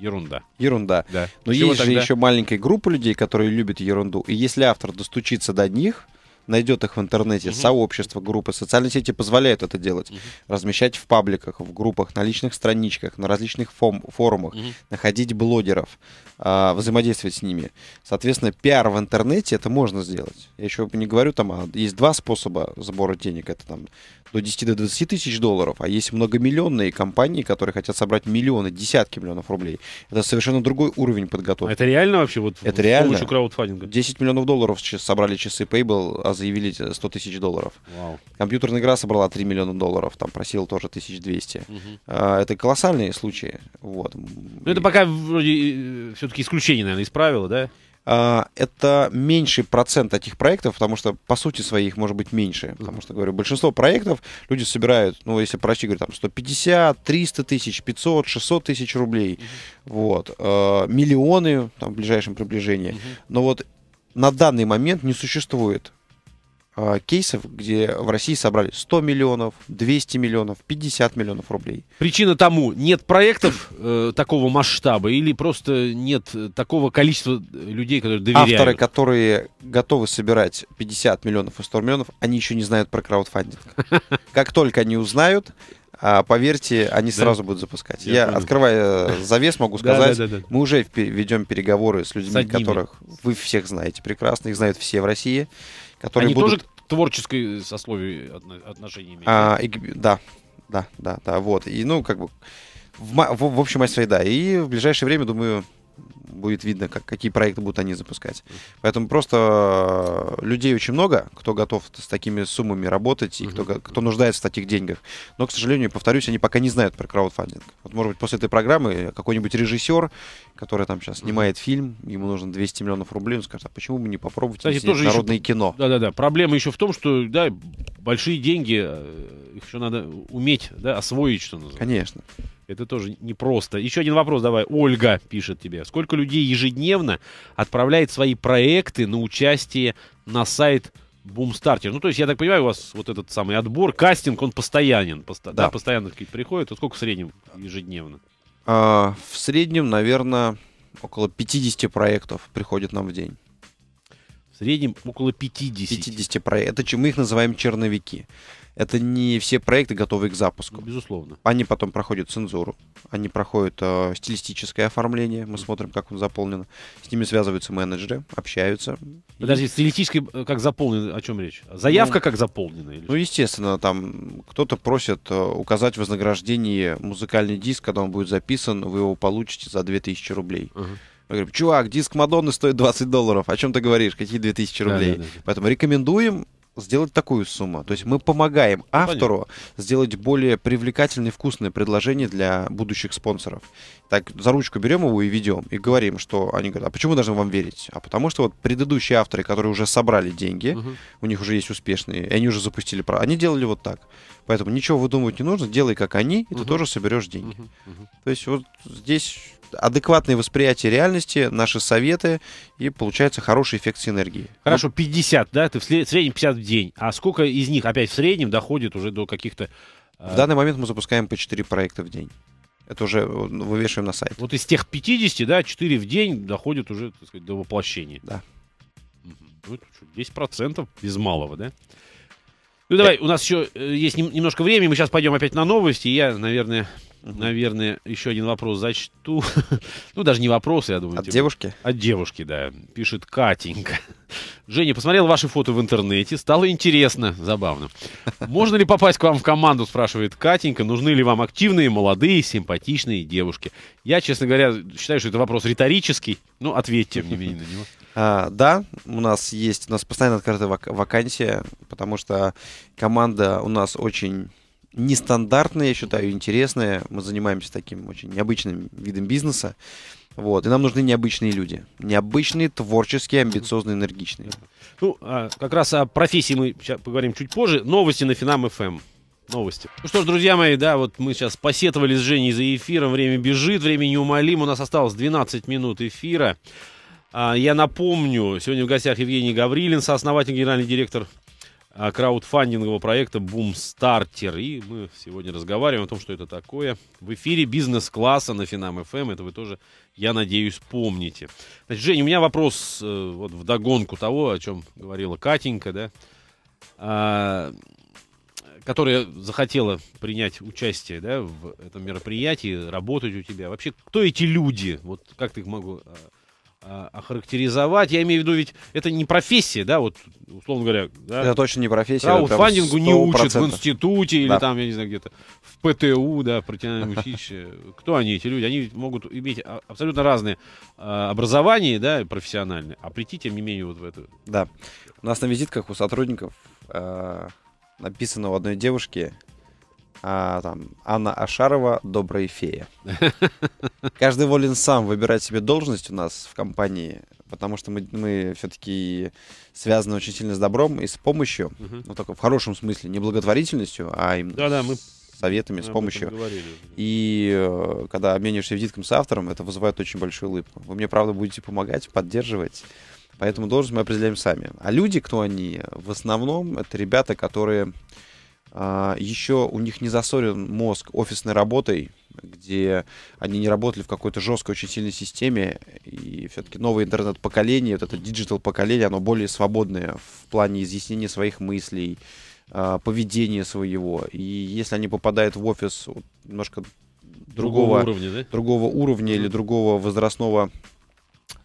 ерунда. Ерунда. Да. Но Чего есть тогда? же еще маленькая группа людей, которые любят ерунду. И если автор достучится до них, найдет их в интернете, угу. сообщества, группы. Социальные сети позволяют это делать. Угу. Размещать в пабликах, в группах, на личных страничках, на различных фом- форумах, угу. находить блогеров, э, взаимодействовать с ними. Соответственно, пиар в интернете это можно сделать. Я еще не говорю там, а есть два способа сбора денег. Это там до 10 до 20 тысяч долларов, а есть многомиллионные компании, которые хотят собрать миллионы, десятки миллионов рублей. Это совершенно другой уровень подготовки. А это реально вообще? Вот это реально. помощью краудфандинга? 10 миллионов долларов собрали часы Paypal, а заявили 100 тысяч долларов. Вау. Компьютерная игра собрала 3 миллиона долларов, там просил тоже 1200. Угу. А, это колоссальные случаи. Вот. Ну это пока вроде э, все-таки исключение, наверное, из правила, да? А, это меньший процент этих проектов, потому что по сути своей их может быть меньше. Потому что, говорю, большинство проектов люди собирают, ну, если прочти, говорю, там 150, 300 тысяч, 500, 600 тысяч рублей. Вот. А, миллионы там, в ближайшем приближении. Но вот на данный момент не существует Э, кейсов, где в России собрали 100 миллионов, 200 миллионов, 50 миллионов рублей. Причина тому нет проектов э, такого масштаба или просто нет такого количества людей, которые доверяют? Авторы, которые готовы собирать 50 миллионов и 100 миллионов, они еще не знают про краудфандинг. Как только они узнают, а поверьте, они да. сразу будут запускать. Я, Я понял. открывая э, завес, могу сказать, да, да, да, да. мы уже ведем переговоры с людьми, с которых вы всех знаете прекрасно, их знают все в России, которые они будут... тоже творческой э, сословии отношения имеет. А, и, да, да, да, да, вот. И, ну, как бы, в, в, в общем, да И в ближайшее время, думаю, будет видно, как, какие проекты будут они запускать. Поэтому просто э, людей очень много, кто готов с такими суммами работать и кто, кто нуждается в таких деньгах. Но, к сожалению, повторюсь, они пока не знают про краудфандинг. Вот, может быть, после этой программы какой-нибудь режиссер, который там сейчас снимает фильм, ему нужно 200 миллионов рублей, он скажет, а почему бы не попробовать Кстати, тоже народное еще... кино? Да-да-да. Проблема еще в том, что, да, большие деньги, э, их еще надо уметь, да, освоить, что называется. Конечно. Это тоже непросто. Еще один вопрос давай. Ольга пишет тебе. Сколько людей ежедневно отправляет свои проекты на участие на сайт Бумстартер. Ну, то есть, я так понимаю, у вас вот этот самый отбор, кастинг, он постоянен. Посто... Да. да, постоянно какие-то приходят. Вот а сколько в среднем ежедневно? А, в среднем, наверное, около 50 проектов приходит нам в день. В среднем около 50. 50 проектов. Это мы их называем черновики это не все проекты готовы к запуску. Безусловно. Они потом проходят цензуру, они проходят э, стилистическое оформление, мы смотрим, как он заполнен. С ними связываются менеджеры, общаются. Подожди, и... стилистически э, как заполнено? о чем речь? Заявка ну, как заполнена? Или... Ну, естественно, там кто-то просит э, указать вознаграждение музыкальный диск, когда он будет записан, вы его получите за 2000 рублей. Uh-huh. Я говорю, чувак, диск Мадонны стоит 20 долларов. О чем ты говоришь? Какие 2000 рублей? Да, да, да. Поэтому рекомендуем сделать такую сумму. То есть мы помогаем ну, автору понятно. сделать более привлекательное, вкусное предложение для будущих спонсоров. Так, за ручку берем его и ведем, и говорим, что они говорят, а почему мы должны вам верить? А потому что вот предыдущие авторы, которые уже собрали деньги, угу. у них уже есть успешные, и они уже запустили, про, они делали вот так. Поэтому ничего выдумывать не нужно, делай как они, и угу. ты тоже соберешь деньги. Угу. Угу. То есть вот здесь адекватное восприятие реальности, наши советы, и получается хороший эффект синергии. Хорошо, 50, да? Ты в среднем 50 в день. А сколько из них опять в среднем доходит уже до каких-то... Э, в данный момент мы запускаем по 4 проекта в день. Это уже э, вывешиваем на сайт. Вот из тех 50, да, 4 в день доходят уже, так сказать, до воплощения. Да. Угу. Ну, 10% без малого, да? Ну давай, э, у нас еще есть немножко времени, мы сейчас пойдем опять на новости, и я, наверное, Наверное, еще один вопрос зачту. ну, даже не вопрос, я думаю. От типа. девушки? От девушки, да. Пишет Катенька. Женя, посмотрел ваши фото в интернете. Стало интересно, забавно. Можно ли попасть к вам в команду, спрашивает Катенька. Нужны ли вам активные, молодые, симпатичные девушки? Я, честно говоря, считаю, что это вопрос риторический. Ну, ответьте мне на него. А, да, у нас есть, у нас постоянно открытая вак- вакансия, потому что команда у нас очень нестандартные, я считаю, интересные. Мы занимаемся таким очень необычным видом бизнеса. Вот. И нам нужны необычные люди. Необычные, творческие, амбициозные, энергичные. Ну, а, как раз о профессии мы поговорим чуть позже. Новости на Финам ФМ эм. новости. Ну что ж, друзья мои, да, вот мы сейчас посетовали с Женей за эфиром. Время бежит, время неумолимо. У нас осталось 12 минут эфира. А, я напомню, сегодня в гостях Евгений Гаврилин, сооснователь, генеральный директор а, краудфандингового проекта «Бумстартер». И мы сегодня разговариваем о том, что это такое. В эфире бизнес-класса на Финам ФМ. Эм. Это вы тоже, я надеюсь, помните. Значит, Жень, у меня вопрос э, вот в догонку того, о чем говорила Катенька, да, а, которая захотела принять участие да, в этом мероприятии, работать у тебя. Вообще, кто эти люди? Вот как ты их могу а, а, охарактеризовать. Я имею в виду, ведь это не профессия, да, вот, условно говоря. Да? Это точно не профессия. Краудфандингу не учат в институте или да. там, я не знаю, где-то в ПТУ, да, профессиональное училище. Кто они, эти люди? Они могут иметь а, абсолютно разные а, образования, да, профессиональные, а прийти, тем не менее, вот в эту. Да. У нас на визитках у сотрудников написано у одной девушки а, там, Анна Ашарова «Добрая фея». Каждый волен сам выбирать себе должность у нас в компании, потому что мы, мы все-таки связаны очень сильно с добром и с помощью, угу. ну, только в хорошем смысле, не благотворительностью, а именно да -да, мы советами, с помощью. И э, когда обмениваешься визитком с автором, это вызывает очень большую улыбку. Вы мне, правда, будете помогать, поддерживать. Поэтому должность мы определяем сами. А люди, кто они? В основном это ребята, которые а, Еще у них не засорен мозг офисной работой, где они не работали в какой-то жесткой, очень сильной системе, и все-таки новое интернет-поколение, вот это диджитал-поколение, оно более свободное в плане изъяснения своих мыслей, а, поведения своего. И если они попадают в офис немножко другого, другого уровня, да? другого уровня или другого возрастного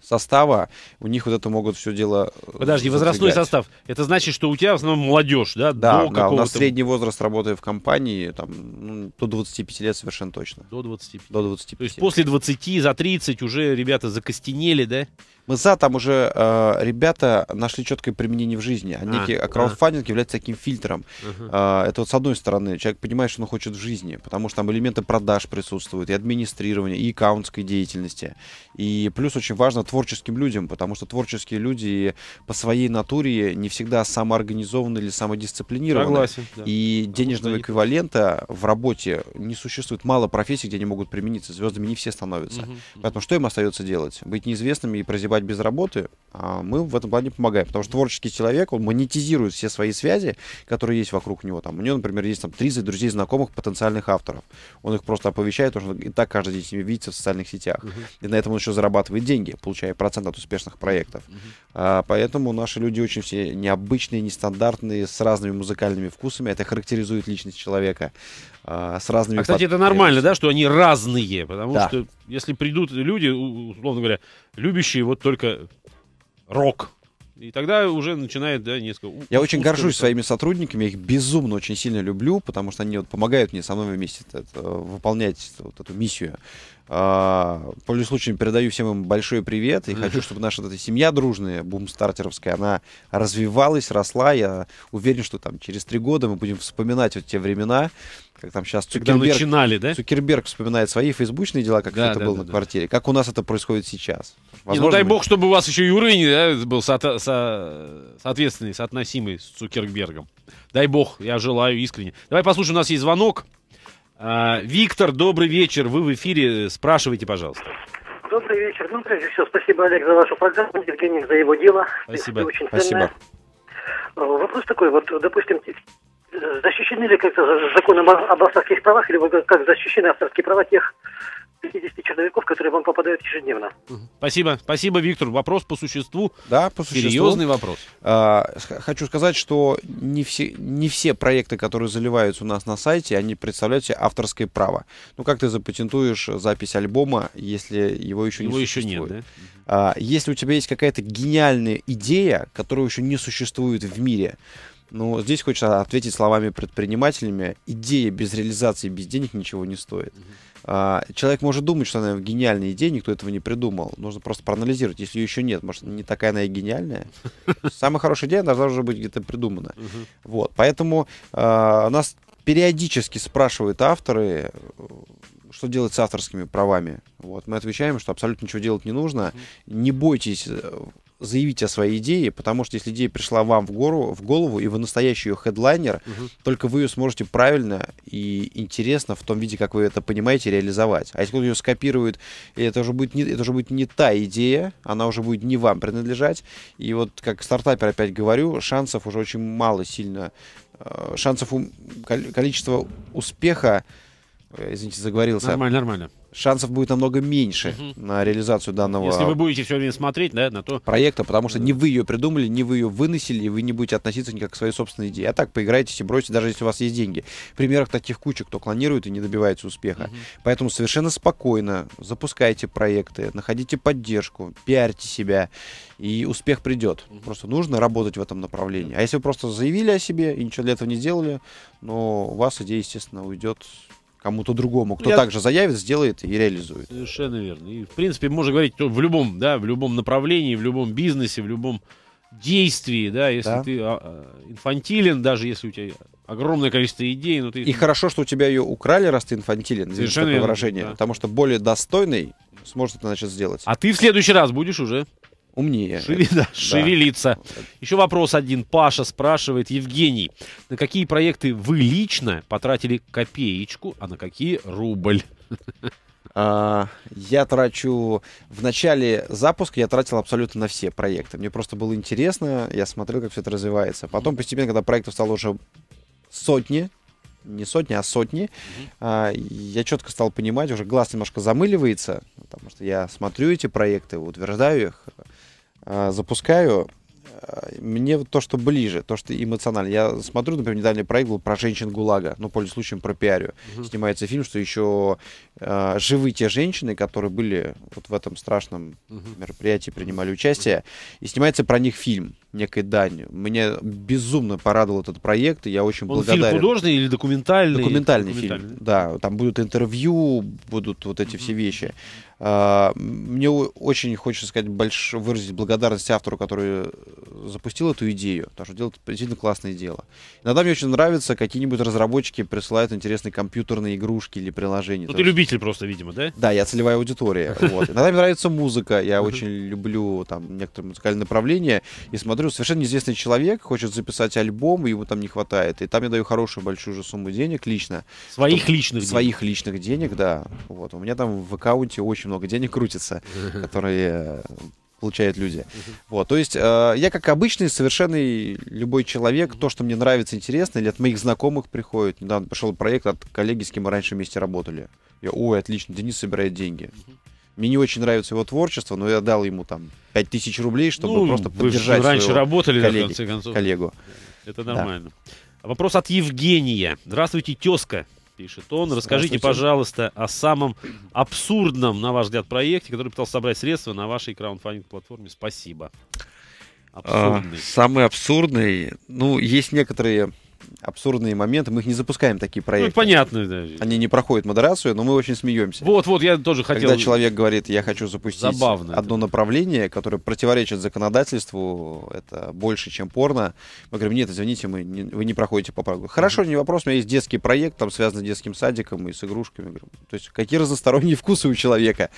состава, у них вот это могут все дело... Э, Подожди, возрастной состав. Это значит, что у тебя в основном молодежь, да? Да, До да у нас средний возраст работы в компании там, ну, до 25 лет совершенно точно. До 25. До 25. То есть после 20, за 30 уже ребята закостенели, да? мы за, там уже э, ребята нашли четкое применение в жизни. А некий а, краудфандинг а. является таким фильтром. Угу. Э, это вот с одной стороны, человек понимает, что он хочет в жизни, потому что там элементы продаж присутствуют, и администрирование, и аккаунтской деятельности. И плюс очень важно творческим людям, потому что творческие люди по своей натуре не всегда самоорганизованы или самодисциплинированы. Согласен, да. И денежного эквивалента в работе не существует. Мало профессий, где они могут примениться. Звездами не все становятся. Угу, Поэтому угу. что им остается делать? Быть неизвестными и прозевать погибать без работы, а мы в этом плане помогаем. Потому что творческий человек, он монетизирует все свои связи, которые есть вокруг него. Там, у него, например, есть там 30 друзей, знакомых, потенциальных авторов. Он их просто оповещает, потому что и так каждый день с ними видится в социальных сетях. Uh-huh. И на этом он еще зарабатывает деньги, получая процент от успешных проектов. Uh-huh. А, поэтому наши люди очень все необычные, нестандартные, с разными музыкальными вкусами. Это характеризует личность человека. А, с разными а, кстати, под... это нормально, да, что они разные? Потому да. что если придут люди, условно говоря, любящие вот только рок. И тогда уже начинает, да, несколько... Я очень горжусь своими сотрудниками, я их безумно очень сильно люблю, потому что они вот помогают мне со мной вместе это, э, выполнять вот эту миссию Пользуясь а, случаем, передаю всем им большой привет. И хочу, чтобы наша эта семья дружная, бумстартеровская, она развивалась, росла. Я уверен, что там через три года мы будем вспоминать вот те времена, как там сейчас Цукерберг, начинали, да? Цукерберг вспоминает свои фейсбучные дела, как да, это да, было да, на да. квартире, как у нас это происходит сейчас. Возможно, Не, ну дай мы... бог, чтобы у вас еще и уровень да, был со- со- соответственный, соотносимый с Цукербергом. Дай бог, я желаю искренне. Давай послушаем, у нас есть звонок. А, Виктор, добрый вечер. Вы в эфире. Спрашивайте, пожалуйста. Добрый вечер. Ну, прежде всего, спасибо, Олег, за вашу программу, Евгений, за его дело. Спасибо. Это очень спасибо. Э, вопрос такой, вот, допустим, э, защищены ли как-то законом об авторских правах, или как защищены авторские права тех 50 человеков, которые вам попадают ежедневно. Спасибо, спасибо, Виктор. Вопрос по существу. Да, по существу. Серьезный вопрос. А, хочу сказать, что не все, не все проекты, которые заливаются у нас на сайте, они представляют себе авторское право. Ну, как ты запатентуешь запись альбома, если его еще его не существует? Его еще нет, да? А, если у тебя есть какая-то гениальная идея, которая еще не существует в мире, ну, здесь хочется ответить словами предпринимателями. Идея без реализации, без денег ничего не стоит. А, человек может думать, что она гениальная идея, никто этого не придумал. Нужно просто проанализировать. Если ее еще нет, может, не такая она и гениальная. Самая хорошая идея должна уже быть где-то придумана. Вот, поэтому э, нас периодически спрашивают авторы, что делать с авторскими правами. Вот, мы отвечаем, что абсолютно ничего делать не нужно. Не бойтесь э, заявить о своей идее, потому что если идея пришла вам в, гору, в голову, и вы настоящий ее хедлайнер, угу. только вы ее сможете правильно и интересно в том виде, как вы это понимаете, реализовать. А если кто-то ее скопирует, это уже, будет не, это уже будет не та идея, она уже будет не вам принадлежать. И вот как стартапер опять говорю, шансов уже очень мало сильно. Э, шансов, количество успеха, э, извините, заговорился. Нормально, нормально шансов будет намного меньше угу. на реализацию данного Если вы будете все время смотреть да, на то... проекта, потому что да. не вы ее придумали, не вы ее выносили, и вы не будете относиться никак к своей собственной идее. А так поиграйте, и бросьте, даже если у вас есть деньги. В примерах таких куча, кто клонирует и не добивается успеха. Угу. Поэтому совершенно спокойно запускайте проекты, находите поддержку, пиарьте себя, и успех придет. Угу. Просто нужно работать в этом направлении. А если вы просто заявили о себе и ничего для этого не сделали, но у вас идея, естественно, уйдет кому-то другому, кто ну, Я... также заявит, сделает и реализует. Совершенно верно. И, в принципе, можно говорить ну, в любом, да, в любом направлении, в любом бизнесе, в любом действии, да, если да. ты а, а инфантилен, даже если у тебя огромное количество идей, но ты... И хорошо, что у тебя ее украли, раз ты инфантилен, Совершенно верно, выражение, да. потому что более достойный сможет это, значит, сделать. А ты в следующий раз будешь уже? умнее. Шеви, да, да. Шевелиться. Еще вопрос один. Паша спрашивает. Евгений, на какие проекты вы лично потратили копеечку, а на какие рубль? А, я трачу... В начале запуска я тратил абсолютно на все проекты. Мне просто было интересно, я смотрел, как все это развивается. Потом постепенно, когда проектов стало уже сотни, не сотни, а сотни. mm Я четко стал понимать, уже глаз немножко замыливается, потому что я смотрю эти проекты, утверждаю их, а, запускаю, Э, мне то, что ближе, то, что эмоционально. Я смотрю, например, недавний проект был про женщин ГУЛАГа, ну, пользуясь случаем, про пиарю. Uh -huh. Снимается фильм, что еще э, живы те женщины, которые были вот в этом страшном Uh -huh. мероприятии, принимали участие, и снимается про них фильм некой данью. Меня безумно порадовал этот проект, и я очень Он благодарен. фильм художный или документальный? Документальный, документальный фильм, да. Там будут интервью, будут вот эти Uh -huh. все вещи. А, мне очень хочется сказать, больш... выразить благодарность автору, который э, запустил эту идею, потому что делает действительно классное дело. Иногда мне очень нравится, какие-нибудь разработчики присылают интересные компьютерные игрушки или приложения. Ну, ты есть... любитель просто, видимо, да? Да, я целевая аудитория. Вот. Иногда мне нравится музыка, я очень люблю там некоторые музыкальные направления, и смотрю, совершенно неизвестный человек хочет записать альбом, и ему там не хватает, и там я даю хорошую большую же сумму денег лично. Своих чтобы... личных Своих денег. личных денег, да. Вот. У меня там в аккаунте очень очень много денег крутится, которые э, получают люди. Вот, то есть э, я как обычный, совершенный любой человек, то, что мне нравится, интересно, или от моих знакомых приходит. Недавно пошел проект от коллеги, с кем мы раньше вместе работали. Я, ой, отлично, Денис собирает деньги. Мне не очень нравится его творчество, но я дал ему там 5000 рублей, чтобы ну, просто вы поддержать раньше работали, коллеги, в конце концов. коллегу. Это нормально. Да. Вопрос от Евгения. Здравствуйте, тезка пишет он. Расскажите, пожалуйста, о самом абсурдном, на ваш взгляд, проекте, который пытался собрать средства на вашей краундфандинг-платформе. Спасибо. А, абсурдный. А, самый абсурдный. Ну, есть некоторые абсурдные моменты. Мы их не запускаем, такие ну, проекты. Ну, понятно. Да. Они не проходят модерацию, но мы очень смеемся. Вот, вот, я тоже хотел... Когда человек говорит, я хочу запустить Забавно одно это. направление, которое противоречит законодательству, это больше, чем порно. Мы говорим, нет, извините, мы не, вы не проходите по правилу. Хорошо, не вопрос, у меня есть детский проект, там связан с детским садиком и с игрушками. То есть какие разносторонние вкусы у человека.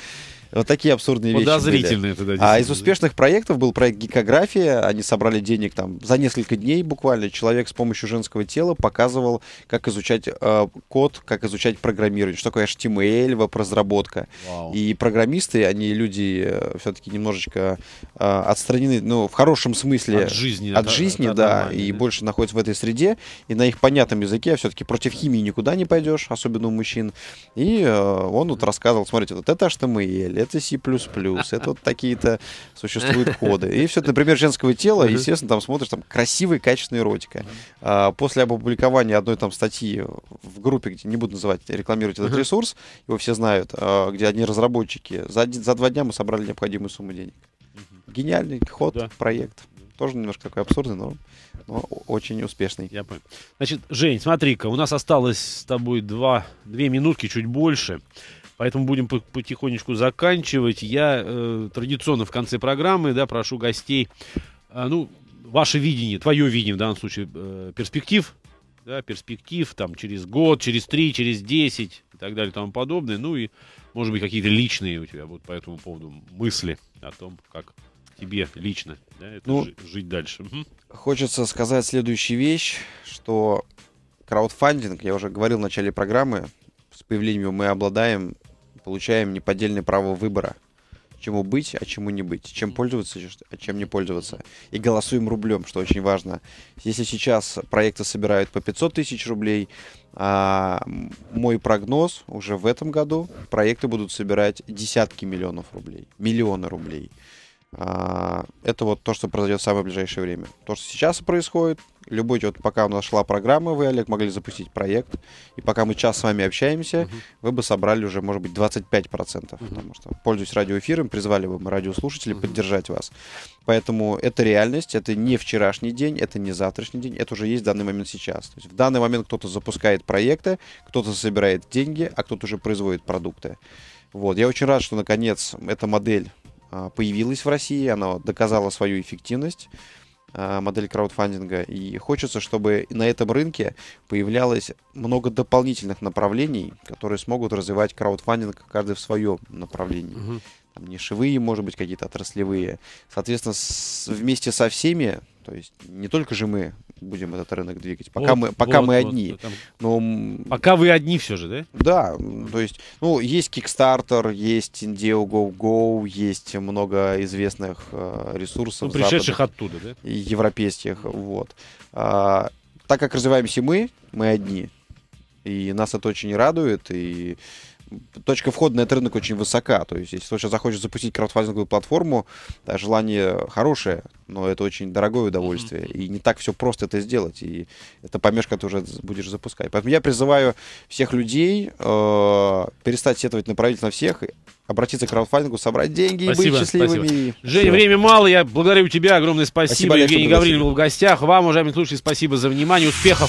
Вот такие абсурдные вещи Подозрительные были. тогда. А из успешных проектов был проект «Гикография». Они собрали денег там за несколько дней буквально. Человек с помощью женского тела показывал, как изучать э, код, как изучать программирование, что такое HTML, веб-разработка. И программисты, они люди э, все-таки немножечко э, отстранены, ну, в хорошем смысле. От жизни. От, от жизни, от, да. От и да. больше находятся в этой среде. И на их понятном языке все-таки против химии никуда не пойдешь, особенно у мужчин. И э, он вот рассказывал, смотрите, вот это HTML, HTML, это C++, это вот такие-то существуют коды. И все, например, женского тела, естественно, там смотришь, там красивый, качественный эротика. после опубликования одной там статьи в группе, где не буду называть, рекламировать этот ресурс, его все знают, а, где одни разработчики, за, один, за два дня мы собрали необходимую сумму денег. Гениальный ход, да. проект тоже немножко такой абсурдный, но, но очень успешный. Я понял. Значит, Жень, смотри-ка, у нас осталось с тобой два, две минутки, чуть больше. Поэтому будем потихонечку заканчивать. Я э, традиционно в конце программы да, прошу гостей, э, ну, ваше видение, твое видение в данном случае э, перспектив, да, перспектив там через год, через три, через десять и так далее и тому подобное. Ну и, может быть, какие-то личные у тебя будут по этому поводу мысли о том, как тебе лично да, это ну, жить дальше. Хочется сказать следующую вещь, что краудфандинг, я уже говорил в начале программы, с появлением мы обладаем получаем неподдельное право выбора. Чему быть, а чему не быть. Чем пользоваться, а чем не пользоваться. И голосуем рублем, что очень важно. Если сейчас проекты собирают по 500 тысяч рублей, а, мой прогноз уже в этом году проекты будут собирать десятки миллионов рублей. Миллионы рублей. А, это вот то, что произойдет в самое ближайшее время. То, что сейчас происходит, любой, вот пока у нас шла программа, вы, Олег, могли запустить проект, и пока мы час с вами общаемся, uh-huh. вы бы собрали уже, может быть, 25%, uh-huh. потому что, пользуясь радиоэфиром, призвали бы мы радиослушателей uh-huh. поддержать вас. Поэтому это реальность, это не вчерашний день, это не завтрашний день, это уже есть в данный момент сейчас. То есть в данный момент кто-то запускает проекты, кто-то собирает деньги, а кто-то уже производит продукты. Вот. Я очень рад, что наконец эта модель а, появилась в России, она доказала свою эффективность а, модель краудфандинга. И хочется, чтобы на этом рынке появлялось много дополнительных направлений, которые смогут развивать краудфандинг каждый в своем направлении. Угу. Там нишевые, может быть, какие-то отраслевые. Соответственно, с, вместе со всеми то есть не только же мы будем этот рынок двигать, пока вот, мы, пока вот, мы вот, одни. Там... Но... Пока вы одни все же, да? Да, то есть, ну, есть Kickstarter, есть Indiegogo, есть много известных э, ресурсов. Ну, пришедших западных, оттуда, да? Европейских, вот. А, так как развиваемся мы, мы одни. И нас это очень радует, и точка входа на этот рынок очень высока. То есть, если кто сейчас захочет запустить краудфандинговую платформу, да, желание хорошее, но это очень дорогое удовольствие. Mm-hmm. И не так все просто это сделать. И это помешка ты уже будешь запускать. Поэтому я призываю всех людей э, перестать сетовать на правительство всех, обратиться к краудфандингу, собрать деньги спасибо, и быть счастливыми. Спасибо. Жень, Все. время мало. Я благодарю тебя. Огромное спасибо. спасибо Евгений Гаврилин был в гостях. Вам, уважаемые слушатели, спасибо за внимание. Успехов!